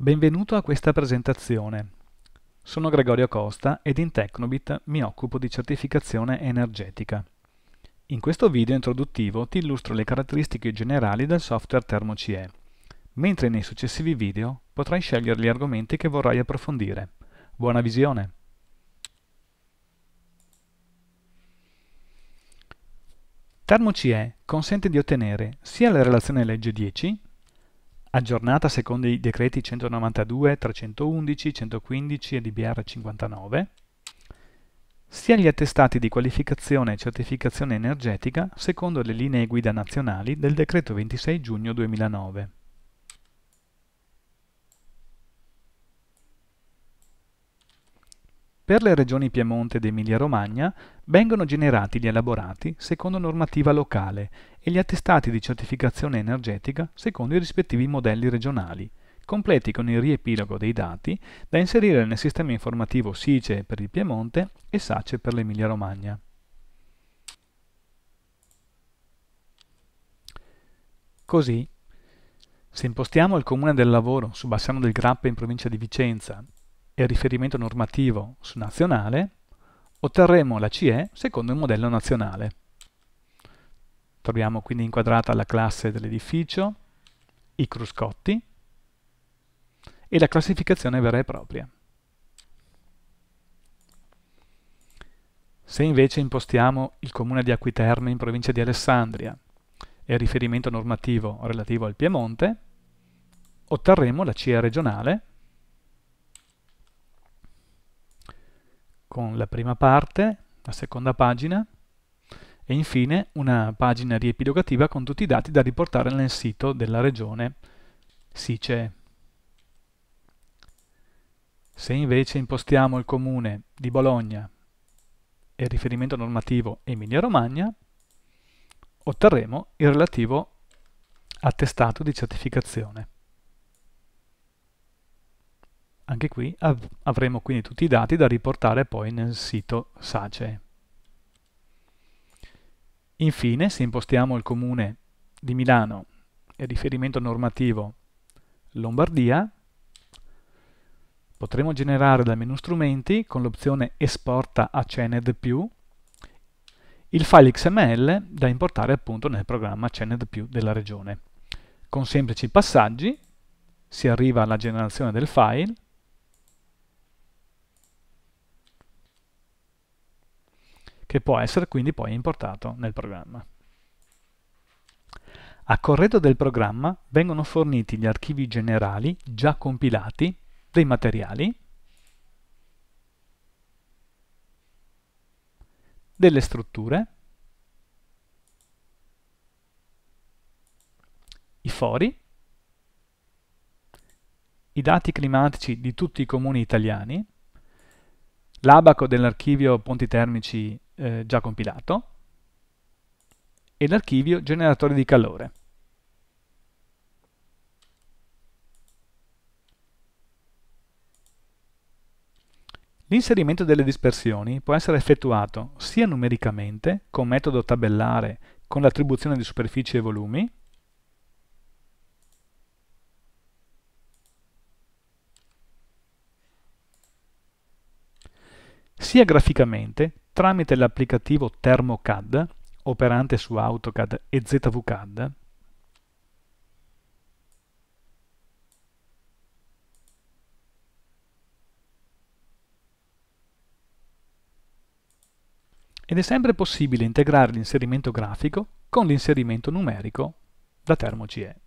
Benvenuto a questa presentazione. Sono Gregorio Costa ed in Tecnobit mi occupo di certificazione energetica. In questo video introduttivo ti illustro le caratteristiche generali del software TermoCE, mentre nei successivi video potrai scegliere gli argomenti che vorrai approfondire. Buona visione! TermoCE consente di ottenere sia la relazione legge 10 aggiornata secondo i decreti 192, 311, 115 e DBR 59, sia gli attestati di qualificazione e certificazione energetica secondo le linee guida nazionali del decreto 26 giugno 2009. Per le regioni Piemonte ed Emilia-Romagna vengono generati gli elaborati secondo normativa locale e gli attestati di certificazione energetica secondo i rispettivi modelli regionali, completi con il riepilogo dei dati da inserire nel sistema informativo SICE per il Piemonte e SACE per l'Emilia-Romagna. Così, se impostiamo il Comune del Lavoro su Bassano del Grappa in provincia di Vicenza e riferimento normativo su nazionale, otterremo la CE secondo il modello nazionale. Troviamo quindi inquadrata la classe dell'edificio, i cruscotti e la classificazione vera e propria. Se invece impostiamo il comune di Acquiterme in provincia di Alessandria e il riferimento normativo relativo al Piemonte, otterremo la CE regionale con la prima parte, la seconda pagina e infine una pagina riepilogativa con tutti i dati da riportare nel sito della regione SICE. Se invece impostiamo il comune di Bologna e il riferimento normativo Emilia-Romagna, otterremo il relativo attestato di certificazione. Anche qui av avremo quindi tutti i dati da riportare poi nel sito SACE. Infine, se impostiamo il comune di Milano e riferimento normativo Lombardia, potremo generare dal menu strumenti con l'opzione esporta a CENED+, il file XML da importare appunto nel programma CENED+, della regione. Con semplici passaggi si arriva alla generazione del file, che può essere quindi poi importato nel programma. A corredo del programma vengono forniti gli archivi generali già compilati dei materiali, delle strutture, i fori, i dati climatici di tutti i comuni italiani, l'abaco dell'archivio Ponti Termici eh, già compilato e l'archivio generatore di calore. L'inserimento delle dispersioni può essere effettuato sia numericamente, con metodo tabellare con l'attribuzione di superfici e volumi, sia graficamente tramite l'applicativo ThermoCAD operante su AutoCAD e ZVCAD ed è sempre possibile integrare l'inserimento grafico con l'inserimento numerico da ThermoCE.